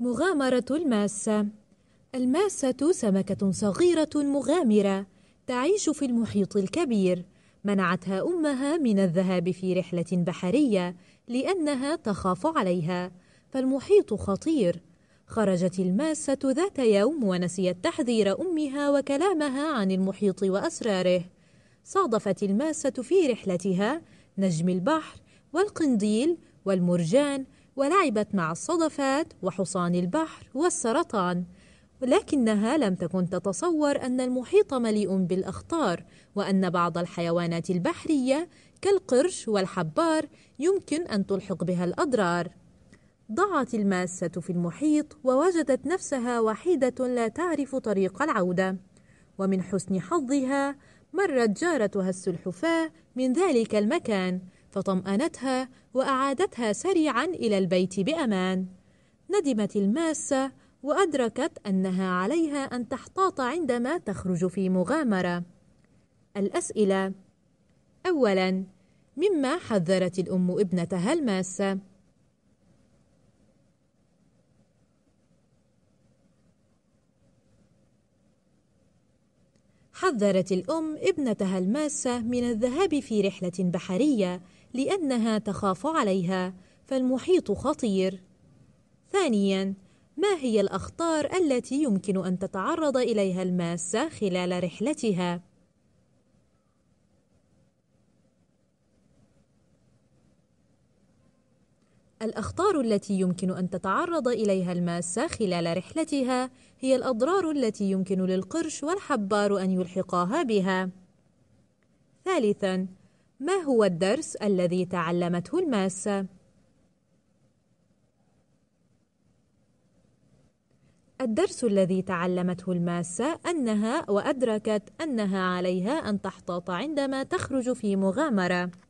مغامرة الماسة الماسة سمكة صغيرة مغامرة تعيش في المحيط الكبير منعتها أمها من الذهاب في رحلة بحرية لأنها تخاف عليها فالمحيط خطير خرجت الماسة ذات يوم ونسيت تحذير أمها وكلامها عن المحيط وأسراره صادفت الماسة في رحلتها نجم البحر والقنديل والمرجان ولعبت مع الصدفات وحصان البحر والسرطان لكنها لم تكن تتصور أن المحيط مليء بالأخطار وأن بعض الحيوانات البحرية كالقرش والحبار يمكن أن تلحق بها الأضرار ضاعت الماسة في المحيط ووجدت نفسها وحيدة لا تعرف طريق العودة ومن حسن حظها مرت جارتها السلحفاة من ذلك المكان فطمأنتها وأعادتها سريعا إلى البيت بأمان ندمت الماسة وأدركت أنها عليها أن تحتاط عندما تخرج في مغامرة الأسئلة أولا مما حذرت الأم ابنتها الماسة حذرت الأم ابنتها الماسة من الذهاب في رحلة بحرية لأنها تخاف عليها فالمحيط خطير. ثانياً، ما هي الأخطار التي يمكن أن تتعرض إليها الماسة خلال رحلتها؟ الأخطار التي يمكن أن تتعرض إليها الماسة خلال رحلتها هي الأضرار التي يمكن للقرش والحبار أن يلحقاها بها. ثالثاً، ما هو الدرس الذي تعلمته الماسة؟ الدرس الذي تعلمته الماسة أنها وأدركت أنها عليها أن تحتاط عندما تخرج في مغامرة.